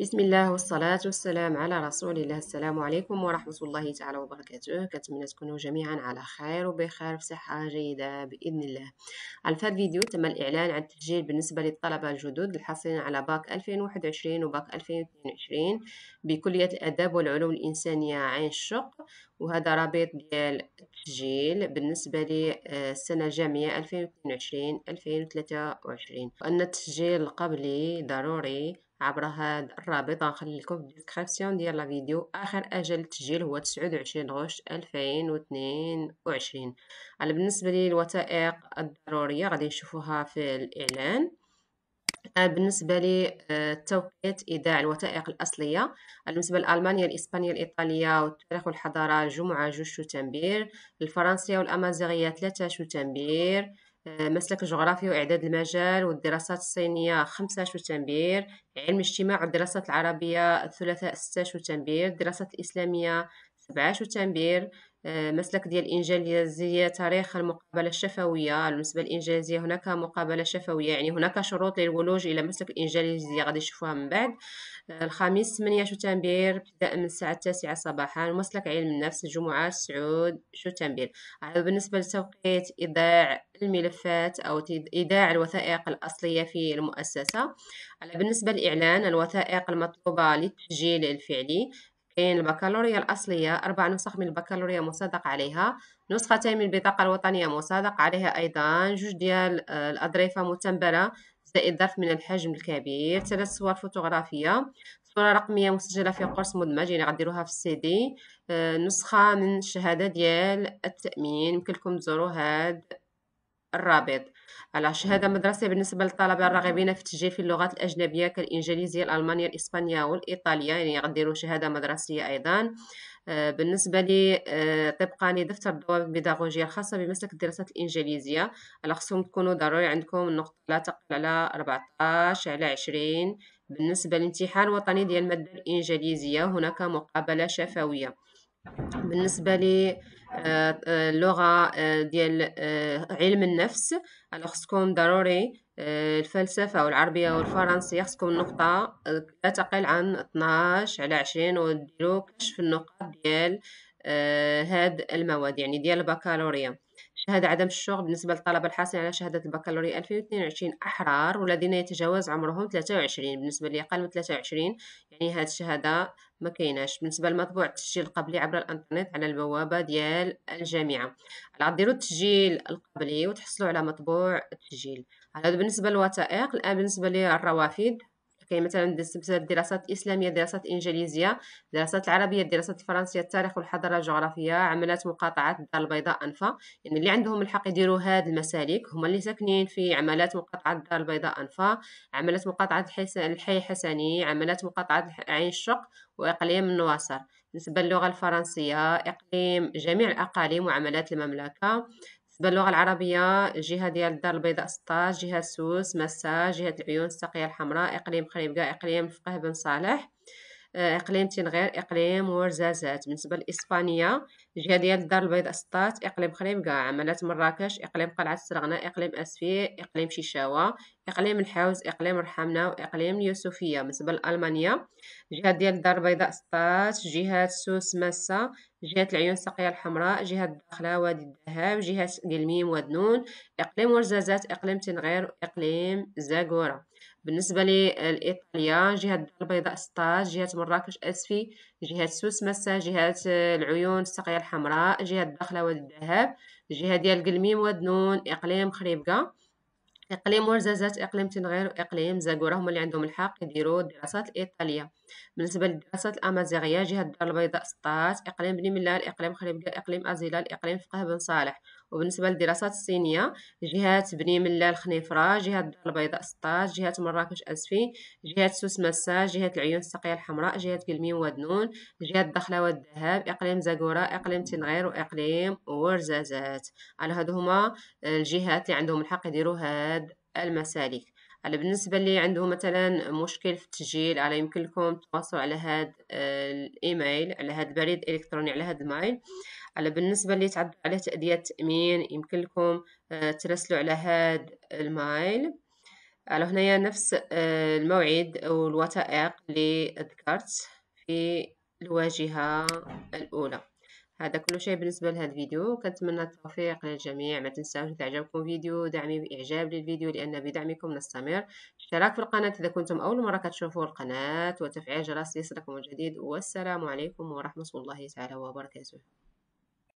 بسم الله والصلاة والسلام على رسول الله السلام عليكم ورحمة الله تعالى وبركاته كنتمنى تكونوا جميعا على خير وبخير في صحة جيدة بإذن الله على هذا الفيديو تم الإعلان عن التسجيل بالنسبة للطلبة الجدد الحاصلين على باك 2021 وباك 2022 بكلية الآداب والعلوم الإنسانية عين الشق وهذا رابط ديال التسجيل بالنسبة للسنة الجامعية 2022-2023 وأن التسجيل القبلي ضروري عبر هاد الرابط غنخليلكم في الديسكريبسيون ديال لا فيديو اخر اجل تسجيل هو 29 غشت 2022 على بالنسبه للوثائق الضروريه غادي نشوفوها في الاعلان بالنسبة للتوقيت آه، إيداع الوثائق الأصلية بالنسبة لألمانيا الإسبانية الإيطالية والتاريخ والحضارة الجمعة جوج شتنبير الفرنسية والأمازيغية ثلاثة شتنبير آه، مسلك الجغرافيا وإعداد المجال والدراسات الصينية خمسة والتنبير علم الاجتماع والدراسات العربية الثلاثاء ستة والتنبير الدراسات الإسلامية سبعة والتنبير مسلك ديال الإنجازية تاريخ المقابلة الشفوية بالنسبة للإنجازية هناك مقابلة شفوية يعني هناك شروط للولوج إلى مسلك الإنجازية غادي نشوفوها من بعد الخميس 8 شتنبير ابتداء من الساعة التاسعة صباحا مسلك علم النفس الجمعة سعود شتنبير آه، بالنسبة لتوقيت إيداع الملفات أو إيداع الوثائق الأصلية في المؤسسة آه، بالنسبة للإعلان الوثائق المطلوبة للتسجيل الفعلي كاين البكالوريا الأصلية أربع نسخ من البكالوريا مصادق عليها نسختين من البطاقة الوطنية مصادق عليها أيضا جوج ديال آه، الاضريفه متنبرة زائد ظرف من الحجم الكبير ثلاث صور فوتوغرافية صورة رقمية مسجلة في قرص مدمج يعني غديروها في السيدي آه، نسخة من الشهادة ديال التأمين يمكن لكم تزوروا هاد الرابط شهاده المدرسية بالنسبة للطلبة الراغبين في التسجيل في اللغات الأجنبية كالإنجليزية الألمانية الإسبانية والإيطالية يعني يقدروا شهادة مدرسية أيضا آه، بالنسبة لي آه، طبقا لدفتر الضوابط البيداغوجية الخاصة بمسلك الدراسات الإنجليزية خصهم تكونوا ضروري عندكم النقطة لا تقل على 14 على 20 بالنسبة للامتحان الوطني ديال المادة الإنجليزية هناك مقابلة شفوية بالنسبة لي آه، آه، اللغة آه، ديال علم النفس الوغ خصكم ضروري الفلسفة والعربية والفرنسية خصكم نقطه لا تقل عن 12 على 20 وديرو كشف النقاط ديال هاد المواد يعني ديال البكالوريا شهادة عدم الشغل بالنسبة للطلبة الحاصلين على شهادة البكالوريا 2022 أحرار والذين يتجاوز عمرهم 23 بالنسبة أقل من 23 يعني هاد الشهادة ما كيناش بالنسبة لمطبوع التسجيل القبلي عبر الانترنت على البوابة ديال الجامعة راه ديرو التسجيل القبلي وتحصلوا على مطبوع التسجيل هذا بالنسبة للوثائق الآن بالنسبة للروافد كاين مثلا دراسات اسلاميه دراسات انجليزيه دراسات العربيه دراسات الفرنسيه التاريخ والحضاره الجغرافيه عملات مقاطعات الدار البيضاء انفا يعني اللي عندهم الحق يديروا هاد المسالك هما اللي ساكنين في عملات مقاطعه الدار البيضاء انفا عملات مقاطعه الحي الحسني عملات مقاطعه عين الشق واقليم النواصر بالنسبة للغة الفرنسية إقليم جميع الأقاليم وعملات المملكة للغه العربية الجهة ديال الدار البيضاء 16 جهة سوس مساج جهة العيون الساقية الحمراء إقليم قريبكا إقليم فقه بن صالح اقليم تنغير اقليم ورزازات بالنسبه لاسبانيا الجهه ديال الدار البيضاء سطات اقليم كاع عملات مراكش اقليم قلعه السرغنه اقليم اسفي اقليم شيشاوه اقليم الحوز اقليم رحمنا واقليم اليوسفيه بالنسبه لالمانيا الجهه ديال الدار البيضاء سطات جهه سوس ماسه جهه العيون الساقيه الحمراء جهه الداخله وادي الذهب جهه ديال الميم واد نون اقليم ورزازات اقليم تنغير اقليم زاكوره بالنسبة لإيطاليا جهة الدار البيضاء سطاج جهة مراكش أسفي جهة سوس مسا جهة العيون الساقية الحمراء جهة الداخلة واد الذهب جهة ديال قلميم واد نون إقليم خريبكا اقليم ورزازات اقليم تنغير واقليم زاكورا هما اللي عندهم الحق يديروا الدراسات الايطاليه بالنسبه للدراسات الامازيغيه جهه الدار البيضاء سطاج اقليم بني ملال اقليم خريبكا اقليم ازيلا اقليم فقه بن صالح وبالنسبه للدراسات الصينيه جهات بني ملال الخنيفره جهات الدار البيضاء 16 جهات مراكش اسفي جهات سوس مسا جهات العيون الساقيه الحمراء جهات قلمين ودنون جهات الدخله والذهب اقليم زاكورا اقليم تنغير واقليم ورزازات على هادو هما الجهات اللي عندهم الحق يديروا هاد المسالك على بالنسبه اللي عندهم مثلا مشكل في التسجيل على يمكن لكم تواصلوا على هاد آه، الايميل على هاد البريد الالكتروني على هاد المايل على بالنسبة اللي تعدوا عليه تأدية التأمين يمكن لكم آه، ترسلوا على هاد المايل على هنايا نفس آه، الموعد والوثائق اللي ذكرت في الواجهة الأولى هذا كل شيء بالنسبة لهذا الفيديو كنتمنى التوفيق للجميع ما تنساوش إذا عجبكم الفيديو دعمي بإعجاب للفيديو لأن بدعمكم نستمر اشتراك في القناة إذا كنتم أول مرة تشوفوا القناة وتفعيل جرس ليصلكم الجديد والسلام عليكم ورحمة الله تعالى وبركاته